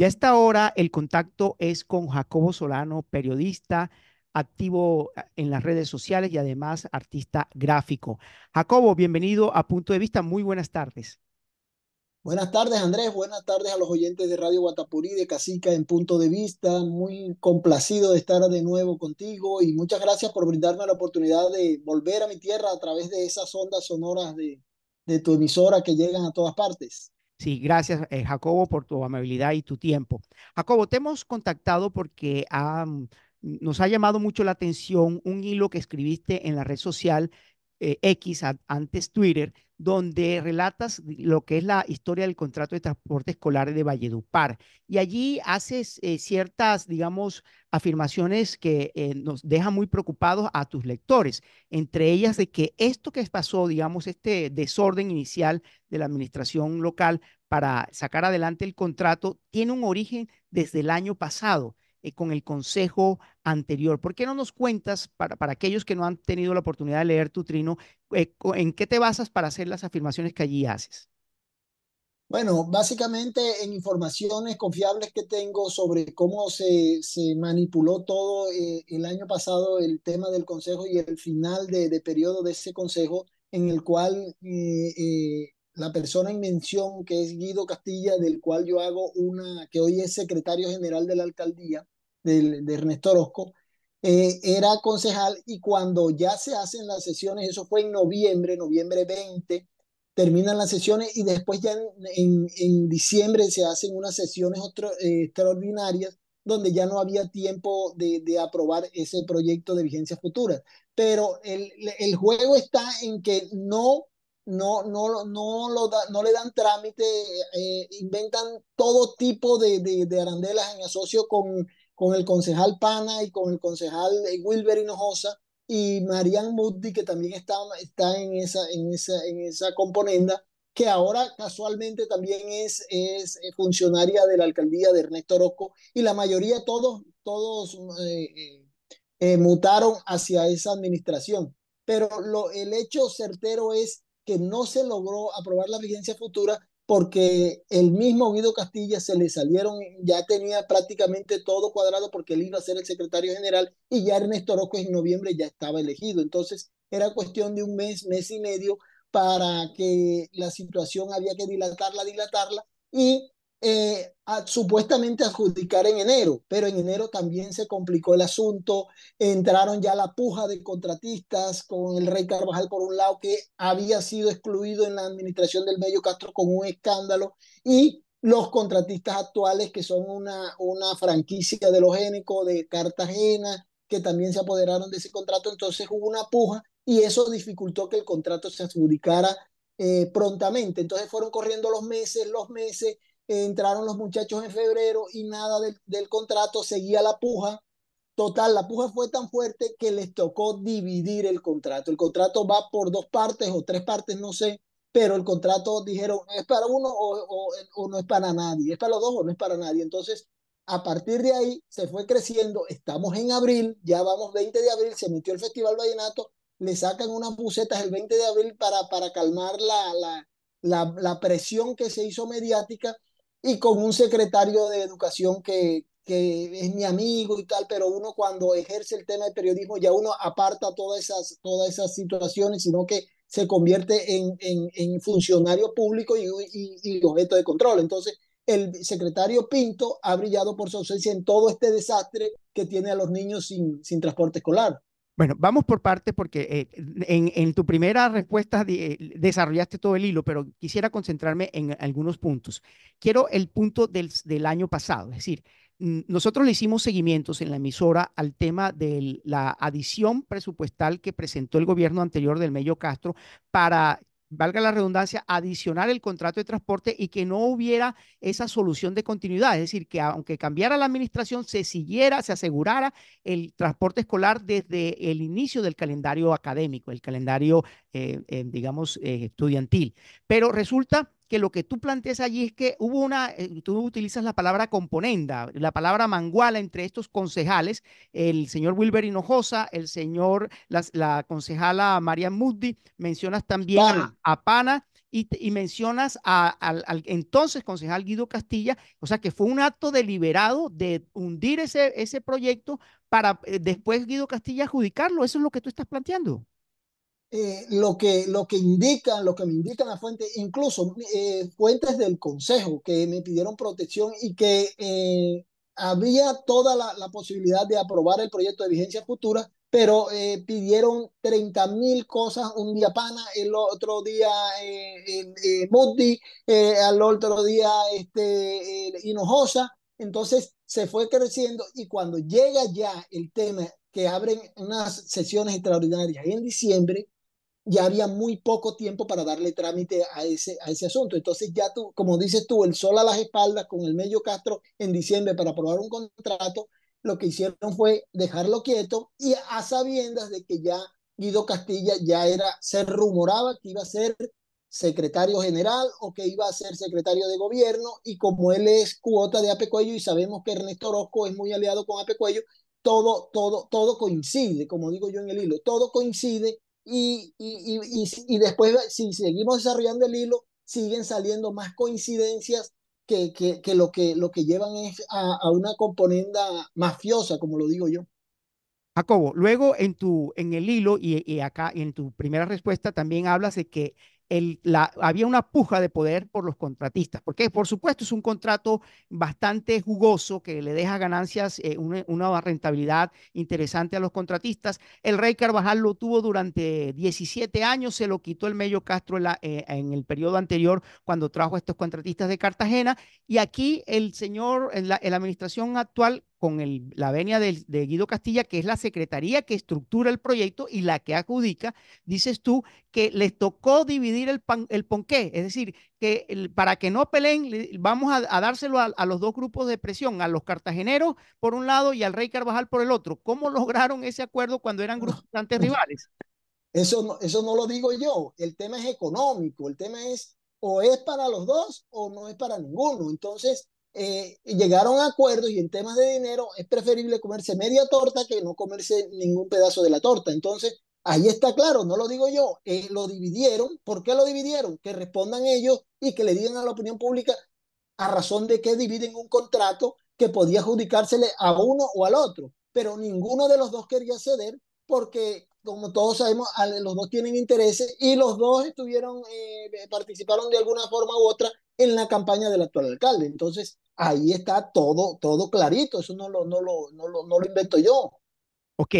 Y a esta hora el contacto es con Jacobo Solano, periodista activo ah, en las redes sociales y además artista gráfico. Jacobo, bienvenido a Punto de Vista. Muy buenas tardes. Buenas tardes, Andrés. Buenas tardes a los oyentes de Radio Guatapurí de Casica en Punto de Vista. Muy complacido de estar de nuevo contigo y muchas gracias por brindarme la oportunidad de volver a mi tierra a través de esas ondas sonoras de, de tu emisora que llegan a todas partes. Sí, gracias eh, Jacobo por tu amabilidad y tu tiempo. Jacobo, te hemos contactado porque nos ha llamado mucho la atención un hilo que escribiste en la red social eh, X, antes Twitter, donde relatas lo que es la historia del contrato de transporte escolar de Valledupar. Y allí haces eh, ciertas, digamos, afirmaciones que eh, nos dejan muy preocupados a tus lectores, entre ellas de que esto que pasó, digamos, este desorden inicial de la administración local para sacar adelante el contrato, tiene un origen desde el año pasado eh, con el consejo anterior. ¿Por qué no nos cuentas, para, para, aquellos que no han tenido la oportunidad de leer tu trino, eh, en qué te basas para hacer las afirmaciones que allí haces? Bueno, básicamente en informaciones confiables que tengo sobre cómo se, se manipuló todo eh, el año pasado el tema del Consejo y el final de, periodo de ese Consejo, en el cual la persona en mención que es Guido Castilla, del cual yo hago una, que hoy es secretario general de la alcaldía, de, Ernesto Orozco, eh, era concejal y cuando ya se hacen las sesiones, eso fue en noviembre, noviembre 20, terminan las sesiones y después ya en, diciembre se hacen unas sesiones eh, extraordinarias donde ya no había tiempo de, aprobar ese proyecto de vigencia futura, Pero el, el juego está en que no no, no, no, lo no le dan trámite, eh, inventan todo tipo de, de, arandelas en asocio con, con el concejal Pana y con el concejal eh, Wilber Hinojosa y Marian Muddy, que también está, está en, esa, en, esa, en esa componenda, que ahora casualmente también es, es eh, funcionaria de la alcaldía de Ernesto Orozco, y la mayoría, todos, todos mutaron hacia esa administración. Pero lo, el hecho certero es no se logró aprobar la vigencia futura porque el mismo Guido Castilla se le salieron, ya tenía prácticamente todo cuadrado porque él iba a ser el secretario general y ya Ernesto Orozco en noviembre ya estaba elegido. Entonces era cuestión de un mes, mes y medio para que la situación había que dilatarla, dilatarla y eh, supuestamente adjudicar en enero, pero en enero también se complicó el asunto, entraron ya la puja de contratistas con el rey Carvajal por un lado que había sido excluido en la administración del medio Castro con un escándalo y los contratistas actuales que son una, una franquicia de los Génicos de Cartagena que también se apoderaron de ese contrato, entonces hubo una puja y eso dificultó que el contrato se adjudicara eh, prontamente. Entonces fueron corriendo los meses, los meses, entraron los muchachos en febrero y nada del, del, contrato, seguía la puja. Total, la puja fue tan fuerte que les tocó dividir el contrato. El contrato va por dos partes o tres partes, no sé, pero el contrato dijeron, es para uno o, o, no es para nadie, es para los dos o no es para nadie. Entonces, a partir de ahí se fue creciendo, estamos en abril, ya vamos 20 de abril, se metió el Festival Vallenato, le sacan unas bucetas el 20 de abril para, para calmar la, la, la, la presión que se hizo mediática y con un secretario de educación que, es mi amigo y tal, pero uno cuando ejerce el tema de periodismo ya uno aparta todas esas, todas esas situaciones, sino que se convierte en, en, funcionario público y, y, y, objeto de control. Entonces, el secretario Pinto ha brillado por su ausencia en todo este desastre que tiene a los niños sin, sin transporte escolar. Bueno, vamos por partes porque eh, en, tu primera respuesta desarrollaste todo el hilo, pero quisiera concentrarme en algunos puntos. Quiero el punto del, del año pasado, es decir, nosotros le hicimos seguimientos en la emisora al tema de la adición presupuestal que presentó el gobierno anterior del Mello Castro para valga la redundancia, adicionar el contrato de transporte y que no hubiera esa solución de continuidad. Es decir, que aunque cambiara la administración, se siguiera, se asegurara el transporte escolar desde el inicio del calendario académico, el calendario, eh, eh, digamos, eh, estudiantil. Pero resulta que lo que tú planteas allí es que hubo una, eh, tú utilizas la palabra componenda, la palabra manguala entre estos concejales, el señor Wilber Hinojosa, el señor, la, la concejala María Muddi, mencionas también a Pana y, mencionas al, entonces concejal Guido Castilla, o sea que fue un acto deliberado de hundir ese, ese proyecto para eh, después Guido Castilla adjudicarlo, eso es lo que tú estás planteando. Eh, lo, que, lo que indican, lo que me indican la fuente, incluso eh, fuentes del Consejo que me pidieron protección y que eh, había toda la, posibilidad de aprobar el proyecto de vigencia futura, pero pidieron 30 mil cosas, un día Pana, el otro día Moody, al otro día este, Hinojosa, entonces se fue creciendo y cuando llega ya el tema que abren unas sesiones extraordinarias en diciembre, ya había muy poco tiempo para darle trámite a ese, a ese asunto. Entonces ya tú, como dices tú, el sol a las espaldas con el medio Castro en diciembre para aprobar un contrato, lo que hicieron fue dejarlo quieto y a sabiendas de que ya Guido Castilla ya era, se rumoraba que iba a ser secretario general o que iba a ser secretario de gobierno y como él es cuota de Apecuello y sabemos que Ernesto Orozco es muy aliado con Apecuello, todo, todo, todo coincide, como digo yo en el hilo, todo coincide y, después, si seguimos desarrollando el hilo, siguen saliendo más coincidencias que, que, lo, que lo que llevan es a, a, una componenda mafiosa, como lo digo yo. Jacobo, luego en, tu, en el hilo y, acá en tu primera respuesta también hablas de que había una puja de poder por los contratistas, porque por supuesto es un contrato bastante jugoso que le deja ganancias, eh, una, rentabilidad interesante a los contratistas. El rey Carvajal lo tuvo durante 17 años, se lo quitó el medio Castro eh, en, el periodo anterior cuando trajo a estos contratistas de Cartagena y aquí el señor, en la administración actual, con el, la venia de, Guido Castilla, que es la secretaría que estructura el proyecto y la que adjudica, dices tú que les tocó dividir el, el ponqué, es decir, que para que no peleen, vamos a, dárselo a, los dos grupos de presión, a los cartageneros por un lado y al rey Carvajal por el otro. ¿Cómo lograron ese acuerdo cuando eran grupos rivales? Eso no, eso no lo digo yo, el tema es económico, el tema es o es para los dos o no es para ninguno. Entonces, eh, llegaron a acuerdos y en temas de dinero es preferible comerse media torta que no comerse ningún pedazo de la torta. Entonces, ahí está claro, no lo digo yo, eh, lo dividieron. ¿Por qué lo dividieron? Que respondan ellos y que le digan a la opinión pública a razón de que dividen un contrato que podía adjudicársele a uno o al otro. Pero ninguno de los dos quería ceder porque como todos sabemos, los dos tienen intereses y los dos estuvieron, eh, participaron de alguna forma u otra en la campaña del actual alcalde. Entonces, ahí está todo, todo clarito, eso no lo, no lo, no no lo invento yo. Ok,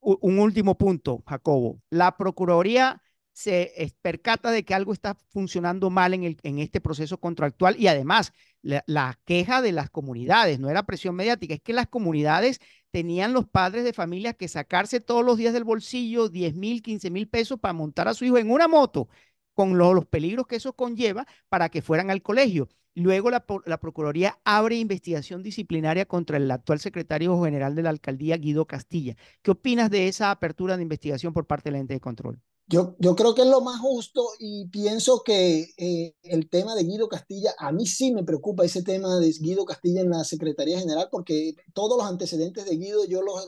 un último punto, Jacobo. La Procuraduría se percata de que algo está funcionando mal en, el, en este proceso contractual y además la, queja de las comunidades, no era presión mediática, es que las comunidades tenían los padres de familia que sacarse todos los días del bolsillo 10 mil, 15 mil pesos para montar a su hijo en una moto con los peligros que eso conlleva para que fueran al colegio. Luego la, Procuraduría abre investigación disciplinaria contra el actual secretario general de la alcaldía, Guido Castilla. ¿Qué opinas de esa apertura de investigación por parte del ente de control? Yo, yo creo que es lo más justo y pienso que eh, el tema de Guido Castilla, a mí sí me preocupa ese tema de Guido Castilla en la Secretaría General, porque todos los antecedentes de Guido yo los,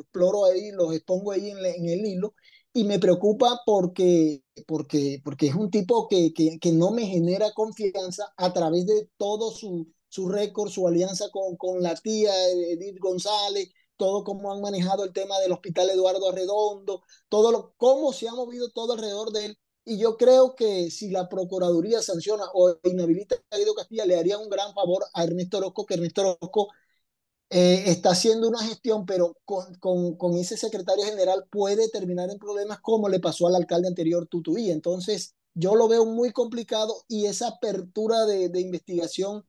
exploro ahí, los expongo ahí en, en el hilo, y me preocupa porque, porque, porque es un tipo que, que, que no me genera confianza a través de todo su, su récord, su alianza con, con la tía eh, Edith González, todo cómo han manejado el tema del hospital Eduardo Arredondo, todo lo, cómo se ha movido todo alrededor de él. Y yo creo que si la Procuraduría sanciona o inhabilita a Edith Castilla, le haría un gran favor a Ernesto Orozco, que Ernesto Orozco eh, está haciendo una gestión, pero con, con, ese secretario general puede terminar en problemas como le pasó al alcalde anterior Tutuí. Entonces, yo lo veo muy complicado y esa apertura de, investigación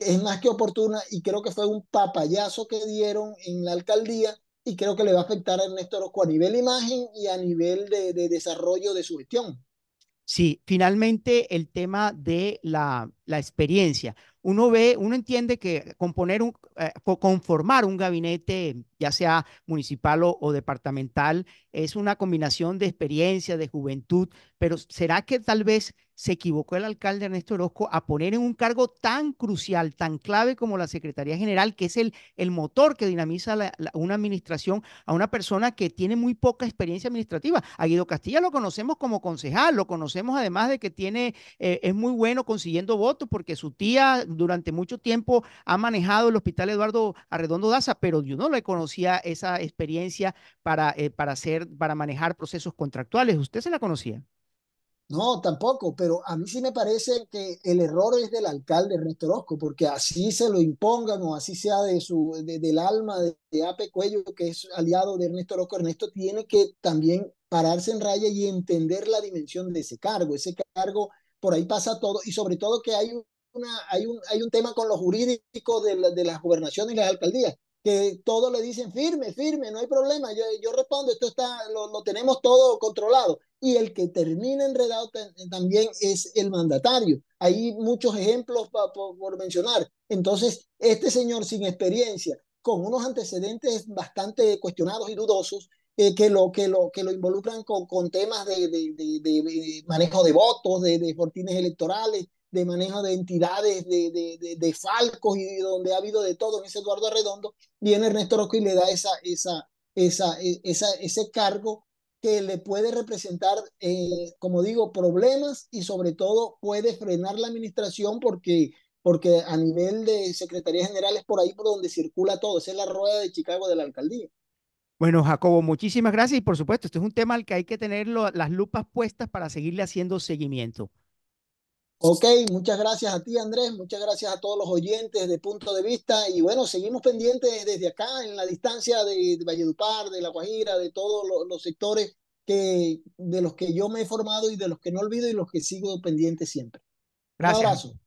es más que oportuna y creo que fue un papayazo que dieron en la alcaldía y creo que le va a afectar a Ernesto Orozco a nivel imagen y a nivel de, de desarrollo de su gestión. Sí, finalmente el tema de la la experiencia. Uno ve, uno entiende que componer un, eh, conformar un gabinete, ya sea municipal o, departamental, es una combinación de experiencia, de juventud, pero ¿será que tal vez se equivocó el alcalde Ernesto Orozco a poner en un cargo tan crucial, tan clave como la Secretaría General, que es el, el motor que dinamiza una administración, a una persona que tiene muy poca experiencia administrativa? A Castilla lo conocemos como concejal, lo conocemos además de que tiene, eh, es muy bueno consiguiendo votos porque su tía durante mucho tiempo ha manejado el Hospital Eduardo Arredondo Daza, pero yo no le conocía esa experiencia para, eh, para, hacer, para manejar procesos contractuales. ¿Usted se la conocía? No, tampoco, pero a mí sí me parece que el error es del alcalde Ernesto Orozco, porque así se lo impongan o así sea de su, del alma de, de Ape Cuello, que es aliado de Ernesto Orozco, Ernesto tiene que también pararse en raya y entender la dimensión de ese cargo. Ese cargo por ahí pasa todo, y sobre todo que hay, una, hay, un, hay un tema con lo jurídico de, de las gobernaciones y las alcaldías, que todos le dicen firme, firme, no hay problema, yo, yo respondo, esto está, lo, tenemos todo controlado. Y el que termina enredado también es el mandatario. Hay muchos ejemplos por mencionar. Entonces, este señor sin experiencia, con unos antecedentes bastante cuestionados y dudosos, que, lo, que, lo, que lo involucran con, con temas de, de, de, de manejo de votos, de, fortines electorales, de manejo de entidades, de, falcos y donde ha habido de todo en ese Eduardo Arredondo, viene Ernesto Rocco y le da esa, esa, esa, e, esa, ese cargo que le puede representar, eh, como digo, problemas y sobre todo puede frenar la administración porque porque a nivel de General generales por ahí por donde circula todo, esa es la rueda de Chicago de la alcaldía. Bueno, Jacobo, muchísimas gracias y por supuesto, este es un tema al que hay que tener las lupas puestas para seguirle haciendo seguimiento. Ok, muchas gracias a ti Andrés, muchas gracias a todos los oyentes de Punto de Vista y bueno, seguimos pendientes desde acá en la distancia de, Valledupar, de La Guajira, de todos los sectores de los que yo me he formado y de los que no olvido y los que sigo pendientes siempre. Gracias. Un abrazo.